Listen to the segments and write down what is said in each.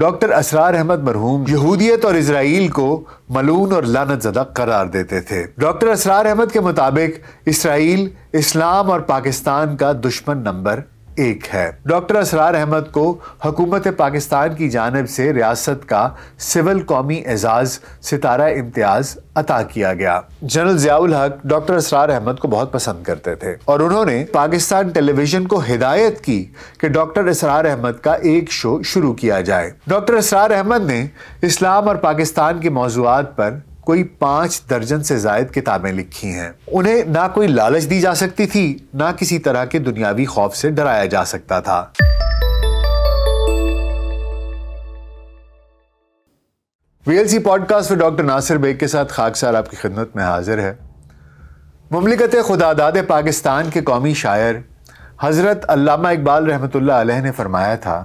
doctor Asrar Ahmad मरहूम यहूदियत और Israel को मलून और लानत जदा करार देते थे डॉक्टर असरार अहमद के मुताबिक इसराइल इस्लाम और पाकिस्तान का दुश्मन नंबर एक है डॉक्टर असरार अहमद को हकूमत पाकिस्तान की जानब से रियासत का सिविल कौमी एजाज सितारा इम्तियाज अता किया गया जनरल जियाउल हक डॉक्टर असरार अहमद को बहुत पसंद करते थे और उन्होंने पाकिस्तान टेलीविजन को हिदायत की कि डॉक्टर असरार अहमद का एक शो शुरू किया जाए डॉक्टर असरार अहमद ने इस्लाम और पाकिस्तान के मौजूद पर कोई पांच दर्जन से जायद किताबें लिखी हैं उन्हें ना कोई लालच दी जा सकती थी ना किसी तरह के दुनियावी खौफ से डराया जा सकता था वीएलसी पॉडकास्ट में डॉक्टर नासिर बेग के साथ खाक सार आपकी खिदमत में हाजिर है ममलिकत खुदादाद पाकिस्तान के कौमी शायर हज़रत अल्लामा इकबाल रहमत ने फरमाया था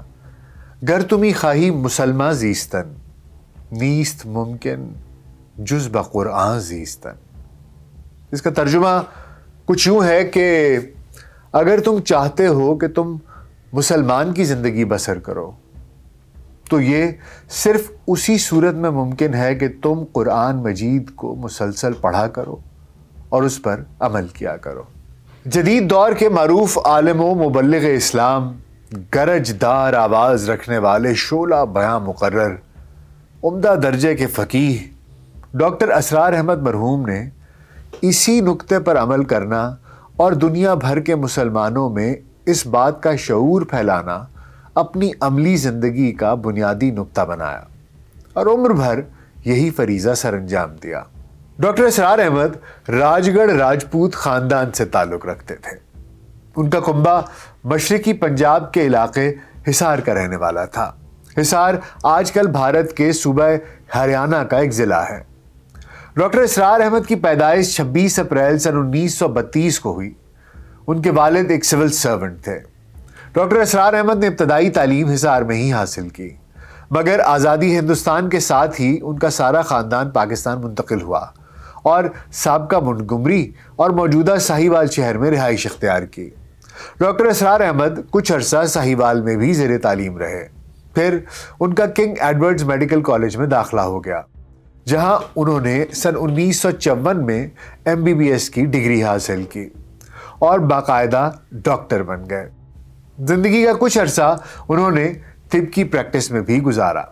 गर तुम्हें खाही मुसलमा जीस्तन नीस्त मुमकिन जुज्बा क़ुरान जीस्तन इसका तर्जुमा कुछ यूँ है कि अगर तुम चाहते हो कि तुम मुसलमान की ज़िंदगी बसर करो तो ये सिर्फ उसी सूरत में मुमकिन है कि तुम कुरान मजीद को मुसलसल पढ़ा करो और उस पर अमल किया करो जदीद दौर के मरूफ आलम मुबलग इस्लाम गरजदार आवाज़ रखने वाले शोला बयां मुकर उमदा दर्जे के फ़कीह डॉक्टर असरार अहमद मरहूम ने इसी नुक्ते पर अमल करना और दुनिया भर के मुसलमानों में इस बात का शूर फैलाना अपनी अमली ज़िंदगी का बुनियादी नुक्ता बनाया और उम्र भर यही फरीज़ा सर अंजाम दिया डॉक्टर इसरार अहमद राजगढ़ राजपूत ख़ानदान से ताल्लुक़ रखते थे उनका कुंबा मशरकी पंजाब के इलाके हिसार का रहने वाला था हिसार आजकल भारत के सूबह हरियाणा का एक ज़िला है डॉक्टर इसरार अहमद की पैदाइश 26 अप्रैल सन 1932 को हुई उनके वालिद एक सिविल सर्वेंट थे डॉक्टर इसरार अहमद ने इब्तदाई तालीम हिसार में ही हासिल की मगर आज़ादी हिंदुस्तान के साथ ही उनका सारा ख़ानदान पाकिस्तान मुंतकिल हुआ और सबका मुंडगुमरी और मौजूदा साहिवाल शहर में रिहाइश इख्तियार की डॉक्टर इसरार अहमद कुछ अरसा साहिवाल में भी जेर तालीम रहे फिर उनका किंग एडवर्ड्स मेडिकल कॉलेज में दाखिला हो गया जहां उन्होंने सन उन्नीस में एम की डिग्री हासिल की और बाकायदा डॉक्टर बन गए ज़िंदगी का कुछ अरसा उन्होंने तिब की प्रैक्टिस में भी गुजारा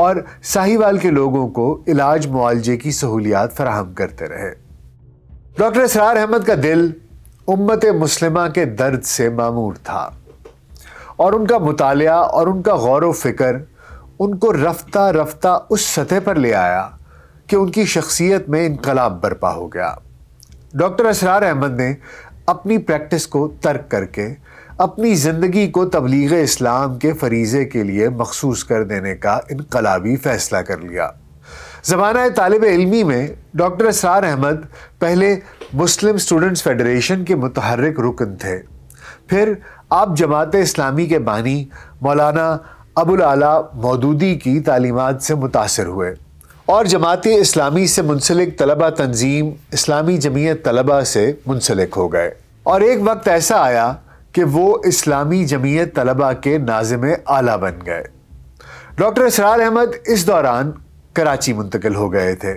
और साहिवाल के लोगों को इलाज मुआवजे की सहूलियात फराहम करते रहे डॉक्टर इसरार अहमद का दिल उम्मत मुस्लिमा के दर्द से मामूर था और उनका मुताल और उनका गौर व फिक्र उनको रफ्ता रफ्ता उस सतह पर ले आया कि उनकी शख्सियत में इनकलाब बर्पा हो गया डॉक्टर असरार अहमद ने अपनी प्रैक्टिस को तर्क करके अपनी ज़िंदगी को तबलीग इस्लाम के फरीज़े के लिए मखसूस कर देने का इनकलाबी फ़ैसला कर लिया ज़माना तालब इलमी में डॉक्टर असरार अहमद पहले मुस्लिम स्टूडेंट्स फेडरेशन के मुतहरक रुकन थे फिर आप जमात इस्लामी के बानी मौलाना अबुल आला मौदूदी की तालीमत से मुतासर हुए और जमात इस्लामी से मुंसलिक तलबा तंजीम इस्लामी जमीयत तलबा से मुंसलिक हो गए और एक वक्त ऐसा आया कि वो इस्लामी जमीयत तलबा के नाजम आला बन गए डॉक्टर इसरार अहमद इस दौरान कराची मुंतकिल हो गए थे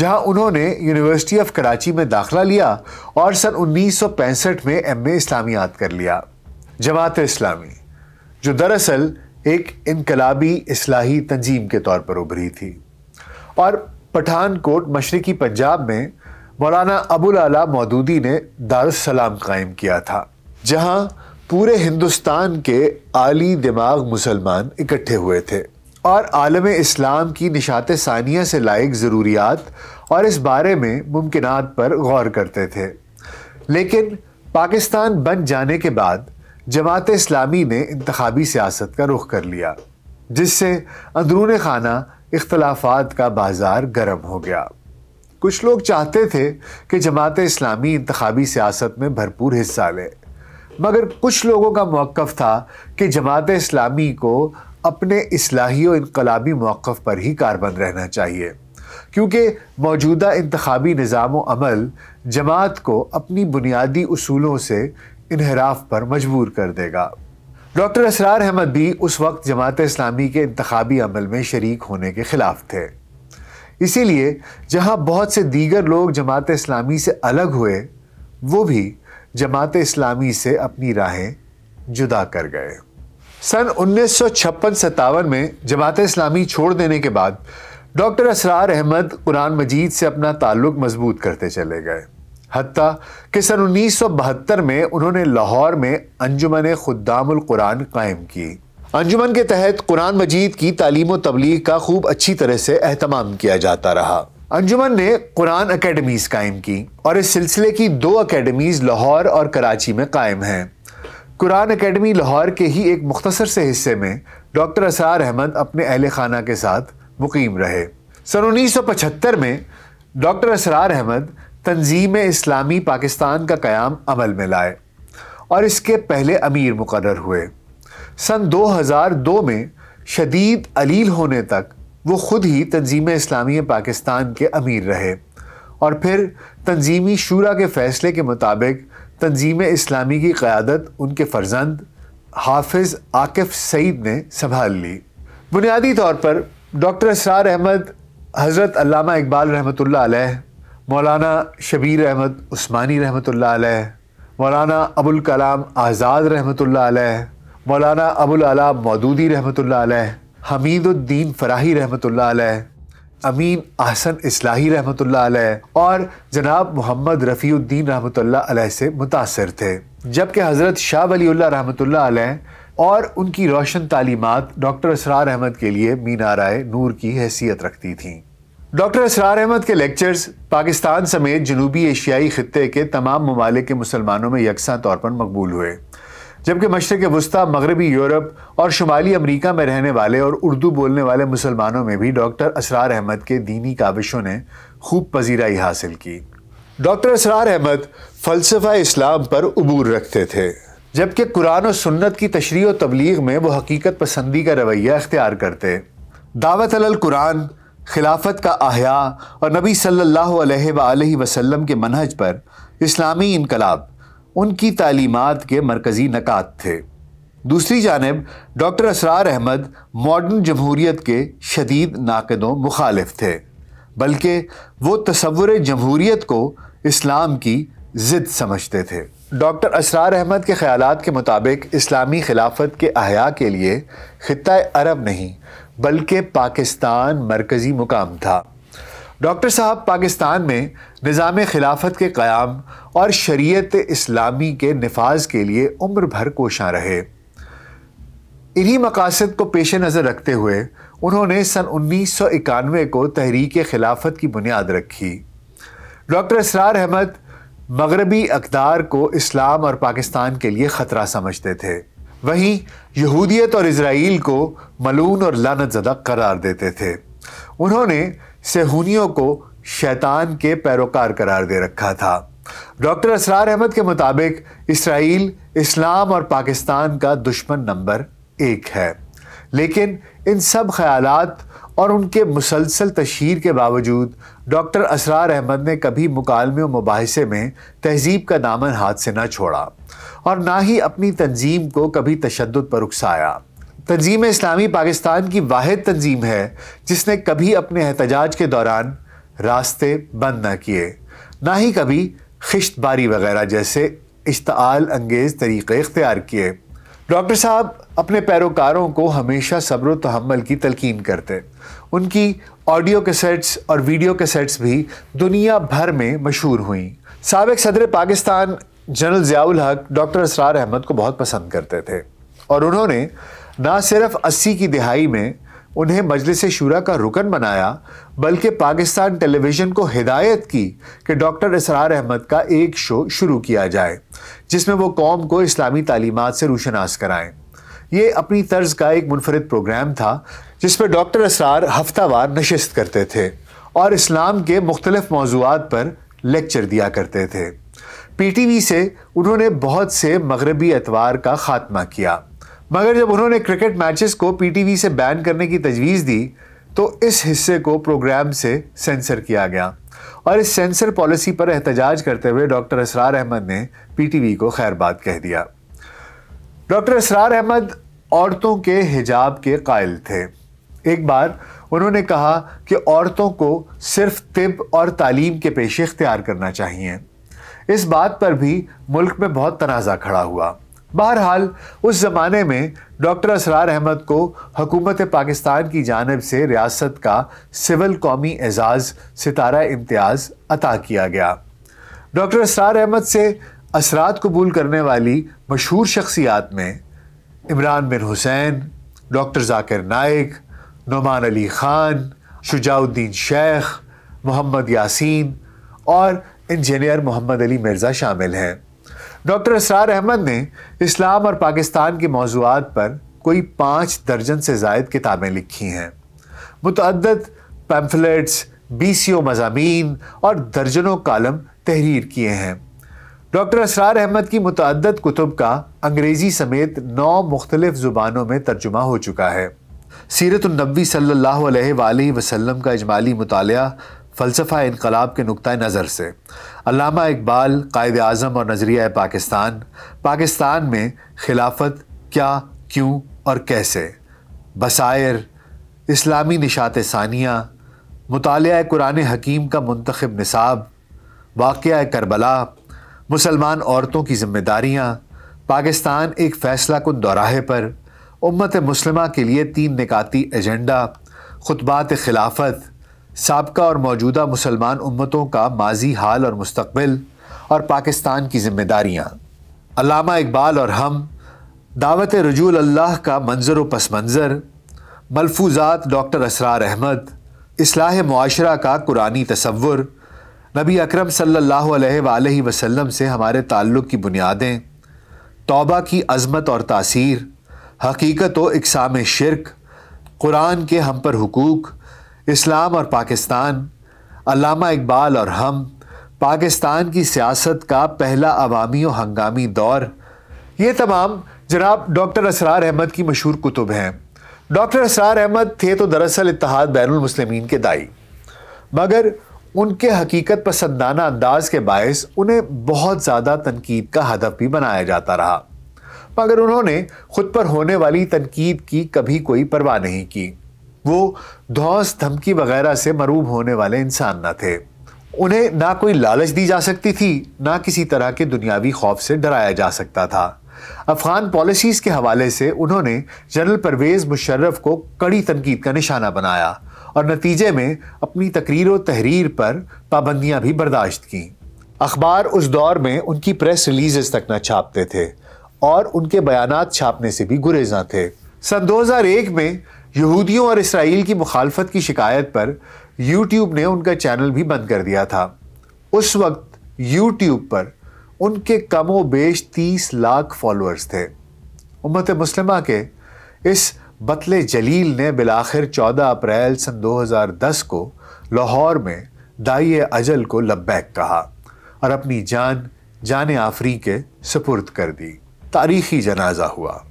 जहां उन्होंने यूनिवर्सिटी ऑफ कराची में दाखला लिया और सन 1965 में एम ए इस्लामियात कर लिया जमात इस्लामी जो दरअसल एक इनकलाबी इसलाही तंजीम के तौर पर उभरी थी और पठानकोट मशरक़ी पंजाब में मौलाना अबुल आला मौदूदी ने दारुसलाम कायम किया था जहाँ पूरे हिंदुस्तान के आली दिमाग मुसलमान इकट्ठे हुए थे और आलम इस्लाम की निशात सानिया से लायक ज़रूरियात और इस बारे में मुमकिन पर गौर करते थे लेकिन पाकिस्तान बन जाने के बाद जमात इस्लामी ने इंतबी सियासत का रुख कर लिया जिससे अंदरून खाना इख्तलाफात का बाज़ार गर्म हो गया कुछ लोग चाहते थे कि जमात इस्लामी इंतबी सियासत में भरपूर हिस्सा ले मगर कुछ लोगों का मौक़ था कि जमात इस्लामी को अपने इसलाही और इनकलाबी मौक़ पर ही कारबंद रहना चाहिए क्योंकि मौजूदा इंतबी निज़ाम अमल जमात को अपनी बुनियादी असूलों से इनहराफ पर मजबूर कर देगा डॉक्टर असरार अहमद भी उस वक्त जमात इस्लामी के इंतबी अमल में शरीक होने के ख़िलाफ़ थे इसीलिए जहां बहुत से दीगर लोग जमात इस्लामी से अलग हुए वो भी जमात इस्लामी से अपनी राहें जुदा कर गए सन उन्नीस सौ में जमात इस्लामी छोड़ देने के बाद डॉक्टर असरार अहमद कुरान मजीद से अपना ताल्लुक़ मजबूत करते चले गए हत्या कि सन उन्नीस में उन्होंने लाहौर में अंजुमन खुदामुल कुरान कायम की अंजुमन के तहत कुरान मजीद की तालीम तबलीग का खूब अच्छी तरह से अहतमाम किया जाता रहा अंजुमन ने कुरान अकेडमीज कायम की और इस सिलसिले की दो अकेडमीज लाहौर और कराची में कायम हैं कुरान अकेडमी लाहौर के ही एक मुख्तसर से हिस्से में डॉक्टर असार अहमद अपने अहल खाना के साथ मुकीम रहे सन 1975 में डॉक्टर असरार अहमद तंजीम इस्लामी पाकिस्तान का क़्याम अमल में लाए और इसके पहले अमीर मुकर हुए सन 2002 में शदीद अलील होने तक वो ख़ुद ही तंजीम इस्लामी पाकिस्तान के अमीर रहे और फिर तंजीमी शूरा के फ़ैसले के मुताबिक तंजीम इस्लामी की क़्यादत उनके फर्जंद हाफिज़ आकिफ सईद ने संभाल ली बुनियादी तौर पर डॉक्टर असरार अहमद हज़रत इकबाल रहमत मौलाना शबीर अहमद उस्मानी रहमत मौलाना अबुल कलाम आज़ाद रहमत मौलाना अबुल अला मौदूदी रहमत हमीदुद्दीन फ़राही रहमत अमीन अहसन इसलाही रहमत और जनाब मोहम्मद रफ़ीद्दीन रहमत से मुतासर थे जबकि हज़रत शाह वली रहमत और उनकी रोशन तालीमत डॉक्टर इसरार अहमद के लिए मीनाराय नूर की हैसियत रखती थीं डॉक्टर इसरार अहमद के लेक्चर्स पाकिस्तान समेत जनूबी एशियाई खत्े के तमाम ममालिक के मुसलमानों में यकसा तौर पर मकबूल हुए जबकि मशरक वस्ती मगरबी यूरोप और शुमाली अमरीका में रहने वाले और उर्दू बोलने वाले मुसलमानों में भी डॉक्टर इसरार अहमद के दीनी काविशों ने खूब पजीराई हासिल की डॉक्टर इसरार अहमद फ़लसफ़ा इस्लाम पर अबूर रखते थे जबकि कुरान और सुन्नत की तशरी व तबलीग में वो हकीकत पसंदी का रवैया अख्तियार करते दावत अल कुरान खिलाफत का आहया और नबी सल्लल्लाहु अलैहि वसल्लम के मनहज पर इस्लामी इनकलाब उनकी तालीमत के मरकज़ी नकात थे दूसरी जानब डॉक्टर असरार अहमद मॉडर्न जमहूरीत के शदीद नाकदों मुखालफ थे बल्कि वो तस्वुर जमहूरीत को इस्लाम की ज़िद समझते थे डॉक्टर असरार अहमद के ख्याल के मुताबिक इस्लामी खिलाफत के अहया के लिए ख़त अरब नहीं बल्कि पाकिस्तान मरकज़ी मुकाम था डॉक्टर साहब पाकिस्तान में निज़ाम खिलाफत के क़्याम और शरीयत इस्लामी के नफाज के लिए उम्र भर कोशां रहे इन्हीं मकासद को पेश नज़र रखते हुए उन्होंने सन उन्नीस सौ इक्यानवे को तहरीक खिलाफत की बुनियाद रखी डॉक्टर इसरार अहमद मगरबी अकदार को इस्लाम और पाकिस्तान के लिए ख़तरा समझते थे वहीं यहूदियत और इसराइल को मलून और लानत ज़दा करार देते थे उन्होंने सेहूनियों को शैतान के पैरोकार करार दे रखा था डॉक्टर असरार अहमद के मुताबिक इसराइल इस्लाम और पाकिस्तान का दुश्मन नंबर एक है लेकिन इन सब ख्यालात और उनके मुसलसल तशहर के बावजूद डॉक्टर असरार अहमद ने कभी मुकालमे मुबासे में तहजीब का दामन हाथ से ना छोड़ा और ना ही अपनी तंजीम को कभी तशद पर उकसाया तंजीम इस्लामी पाकिस्तान की वाद तंजीम है जिसने कभी अपने एहतजाज के दौरान रास्ते बंद ना किए ना ही कभी खिश्तबारी वगैरह जैसे इश्ताल अंगेज तरीक़े इख्तियार किए डॉक्टर साहब अपने पैरोकारों को हमेशा सब्र तहमल की तलकीन करते उनकी ऑडियो कैसेट्स और वीडियो कैसेट्स भी दुनिया भर में मशहूर हुई सबक सदर पाकिस्तान जनरल ज़ियाउल हक डॉक्टर असरार अहमद को बहुत पसंद करते थे और उन्होंने ना सिर्फ अस्सी की दिहाई में उन्हें मजलिस शुरा का रुकन बनाया बल्कि पाकिस्तान टेलीविज़न को हिदायत की कि डॉक्टर इसरार अहमद का एक शो शुरू किया जाए जिसमें वो कौम को इस्लामी तालीमत से रोशनास कराएँ ये अपनी तर्ज का एक मुनफरद प्रोग्राम था जिस पर डॉक्टर इसरार हफ्तावार नशस्त करते थे और इस्लाम के मुख्तलिफ़ मौजूद पर लेक्चर दिया करते थे पीटीवी से उन्होंने बहुत से मगरबी अतवार का खात्मा किया मगर जब उन्होंने क्रिकेट मैचेस को पीटीवी से बैन करने की तजवीज़ दी तो इस हिस्से को प्रोग्राम से सेंसर किया गया और इस सेंसर पॉलिसी पर एहतजाज करते हुए डॉक्टर इसरार अहमद ने पीटीवी को खैरबाद कह दिया डॉक्टर इसरार अहमद औरतों के हिजाब के कायल थे एक बार उन्होंने कहा कि औरतों को सिर्फ तिब और तालीम के पेशे इख्तियार करना चाहिए इस बात पर भी मुल्क में बहुत तनाज़ा खड़ा हुआ बहरहाल उस ज़माने में डॉक्टर असरार अहमद को हकूमत पाकिस्तान की जानब से रियासत का सिविल कौमी एजाज़ सितारा इम्तियाज़ अता किया गया डॉक्टर असरार अहमद से असरात कबूल करने वाली मशहूर शख्सियात में इमरान बिन हुसैन डॉक्टर जाकिर नाइक नुमान अली ख़ान शुजाउद्दीन शेख मोहम्मद यासीन और इंजीनियर मोहम्मद अली मिर्ज़ा शामिल हैं डॉक्टर असरार अहमद ने इस्लाम और पाकिस्तान के मौजूद पर कोई पाँच दर्जन से जायद किताबें लिखी हैं मतद पैम्फलेट्स ओ मजामी और दर्जनों कॉलम तहरीर किए हैं डॉक्टर असरार अहमद की मतद कुतुब का अंग्रेज़ी समेत नौ मुख्तलिफ ज़ुबानों में तर्जुमा हो चुका है सीरतनबी सल्ला वसम का इजमाली मुताल फ़लसफ़ा इनकलाब के नुक़ नज़र से अलामा इकबाल कायद अज़म और नज़रिया पाकिस्तान पाकिस्तान में खिलाफत क्या क्यों और कैसे बसायर इस्लामी निशात सानिया मुताल कुरान हकीम का मंतखब नसाब वाक़ करबला मुसलमान औरतों की जिम्मेदारियाँ पाकिस्तान एक फ़ैसला कन दौराहे पर उम्मत मुसलमा के लिए तीन निकाती एजेंडा खुतबात खिलाफत सबका और मौजूदा मुसलमान उम्मतों का माजी हाल और मुस्तबिल और पाकिस्तान की जिम्मेदारियाँ अलामा इकबाल और हम दावत रजूल अल्लाह का मंजर व पस मंज़र मलफूजात डॉक्टर असरार अहमद असलाह माशरा का कुरानी तस्वुर नबी अक्रम सम से हमारे ताल्लुक़ की बुनियादें तोबा की अज़मत और तासीर हकीकत व इकसाम शिरक कुरान के हम पर हकूक़ इस्लाम और पाकिस्तान अलामा इकबाल और हम पाकिस्तान की सियासत का पहला अवामी और हंगामी दौर ये तमाम जनाब डॉक्टर असरार अहमद की मशहूर कुतुब हैं डॉक्टर असरार अहमद थे तो दरअसल इतिहाद बैनमसलमिन के दाई मगर उनके हकीकत पसंदाना अंदाज के बायस उन्हें बहुत ज़्यादा तनकीद का हदफ भी बनाया जाता रहा मगर उन्होंने खुद पर होने वाली तनकीद की कभी कोई परवाह नहीं की वो धौस धमकी वगैरह से मरूब होने वाले इंसान ना थे उन्हें ना कोई लालच दी जा सकती थी ना किसी तरह के दुनियावी खौफ से डराया जा सकता था अफगान पॉलिसीज़ के हवाले से उन्होंने जनरल परवेज़ मुशर्रफ को कड़ी तनकीद का निशाना बनाया और नतीजे में अपनी तकरीर और तहरीर पर पाबंदियाँ भी बर्दाश्त की अखबार उस दौर में उनकी प्रेस रिलीज़ तक न छापते थे और उनके बयान छापने से भी गुरेजा थे सन 2001 में यहूदियों और इसराइल की मुखालफत की शिकायत पर यूट्यूब ने उनका चैनल भी बंद कर दिया था उस वक्त यूट्यूब पर उनके कमो बेश तीस लाख फॉलोअर्स थे उम्मत मुस्लिमा के इस बतले जलील ने बिलाखिर 14 अप्रैल सन 2010 को लाहौर में दाई अजल को लब्बैक कहा और अपनी जान जान आफरी के सपुर्द कर दी तारीखी जनाजा हुआ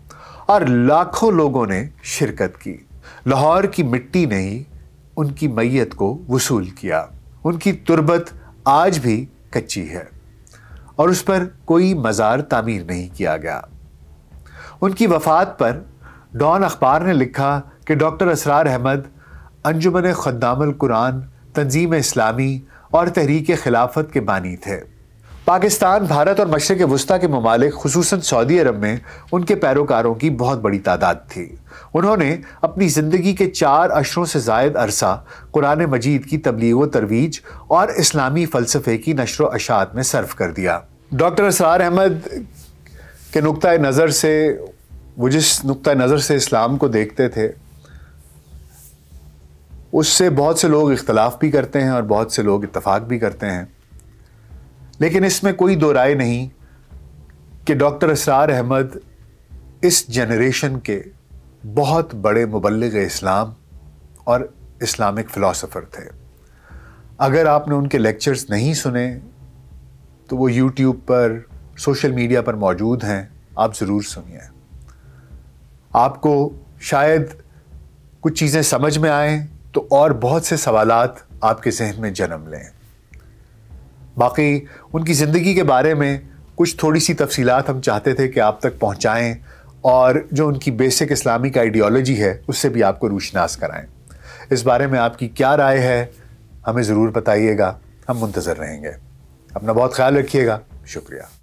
और लाखों लोगों ने शिरकत की लाहौर की मिट्टी ने ही उनकी मैयत को वसूल किया उनकी तुरबत आज भी कच्ची है और उस पर कोई मज़ार तामीर नहीं किया गया उनकी वफ़ात पर डॉन अखबार ने लिखा कि डॉक्टर असरार अहमद अंजुमन ख़दामल कुरान तंजीम इस्लामी और तहरीक खिलाफत के बानी थे पाकिस्तान भारत और मशरक़ वस्ती के ममालिक खूस सऊदी अरब में उनके पैरोकारों की बहुत बड़ी तादाद थी उन्होंने अपनी ज़िंदगी के चार अशरों से जायद अरसा कुरान मजीद की तबलीग व तरवीज और इस्लामी फ़लसफ़े की नशर अशात में सर्व कर दिया डॉक्टर असरार अहमद के नुक़ नज़र से वो जिस नुक़ नज़र से इस्लाम को देखते थे उससे बहुत से लोग इख्तलाफ भी करते हैं और बहुत से लोग इतफाक़ भी करते हैं लेकिन इसमें कोई दो राय नहीं कि डॉक्टर असरार अहमद इस जनरेशन के बहुत बड़े मुबलग इस्लाम और इस्लामिक फ़िलासफ़र थे अगर आपने उनके लेक्चर्स नहीं सुने तो वो यूट्यूब पर सोशल मीडिया पर मौजूद हैं आप ज़रूर सुनिए आपको शायद कुछ चीज़ें समझ में आएँ तो और बहुत से सवालात आपके जहन में जन्म लें बाकी उनकी ज़िंदगी के बारे में कुछ थोड़ी सी तफसीलात हम चाहते थे कि आप तक पहुँचाएँ और जो उनकी बेसिक इस्लामिक आइडियोलॉजी है उससे भी आपको रूशनास कराएं इस बारे में आपकी क्या राय है हमें ज़रूर बताइएगा हम मुंतज़र रहेंगे अपना बहुत ख्याल रखिएगा शुक्रिया